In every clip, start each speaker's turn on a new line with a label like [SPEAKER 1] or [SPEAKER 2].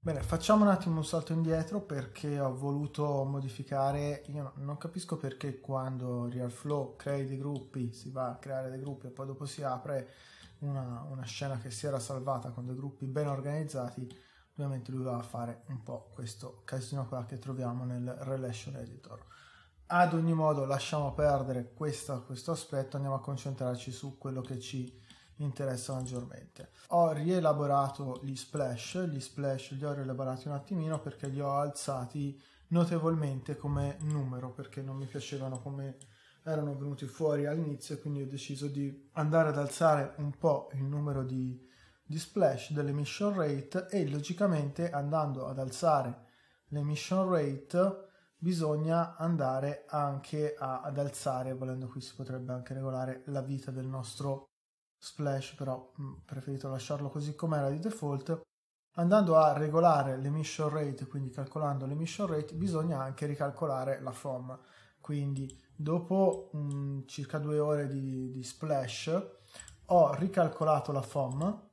[SPEAKER 1] Bene, facciamo un attimo un salto indietro perché ho voluto modificare, io non capisco perché quando RealFlow crei dei gruppi, si va a creare dei gruppi e poi dopo si apre una, una scena che si era salvata con dei gruppi ben organizzati, ovviamente lui va a fare un po' questo casino qua che troviamo nel Relation Editor. Ad ogni modo lasciamo perdere questa, questo aspetto, andiamo a concentrarci su quello che ci interessa maggiormente. Ho rielaborato gli splash, gli splash li ho rielaborati un attimino perché li ho alzati notevolmente come numero perché non mi piacevano come erano venuti fuori all'inizio quindi ho deciso di andare ad alzare un po' il numero di, di splash dell'emission rate e logicamente andando ad alzare l'emission rate bisogna andare anche a, ad alzare, volendo qui si potrebbe anche regolare la vita del nostro splash però mh, mm, preferito lasciarlo così com'era di default andando a regolare l'emission rate quindi calcolando l'emission rate bisogna anche ricalcolare la FOM quindi dopo mh, mm, circa due ore di, di, splash ho ricalcolato la FOM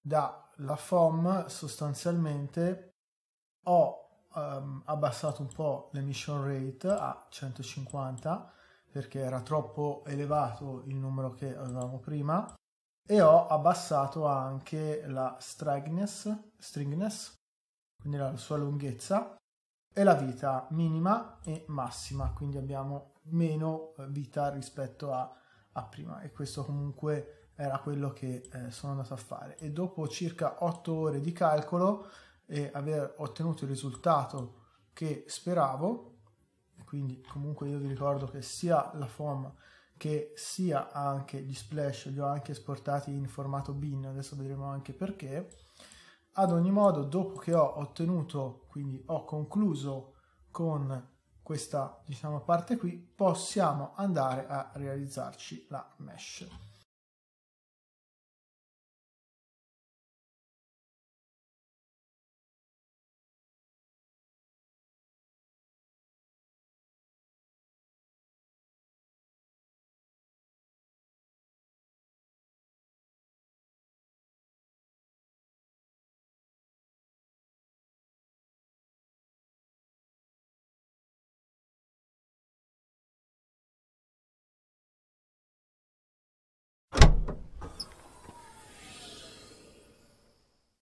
[SPEAKER 1] dalla FOM sostanzialmente ho um, abbassato un po' l'emission rate a 150 perché era troppo elevato il numero che avevamo prima e ho abbassato anche la stringness, stringness quindi la sua lunghezza e la vita minima e massima quindi abbiamo meno eh, vita rispetto a, a prima e questo comunque era quello che eh, sono andato a fare e dopo circa 8 ore di calcolo e aver ottenuto il risultato che speravo quindi comunque io vi ricordo che sia la FOM che sia anche gli splash li ho anche esportati in formato bin, adesso vedremo anche perché. Ad ogni modo, dopo che ho ottenuto, quindi ho concluso con questa diciamo, parte qui, possiamo andare a realizzarci la mesh.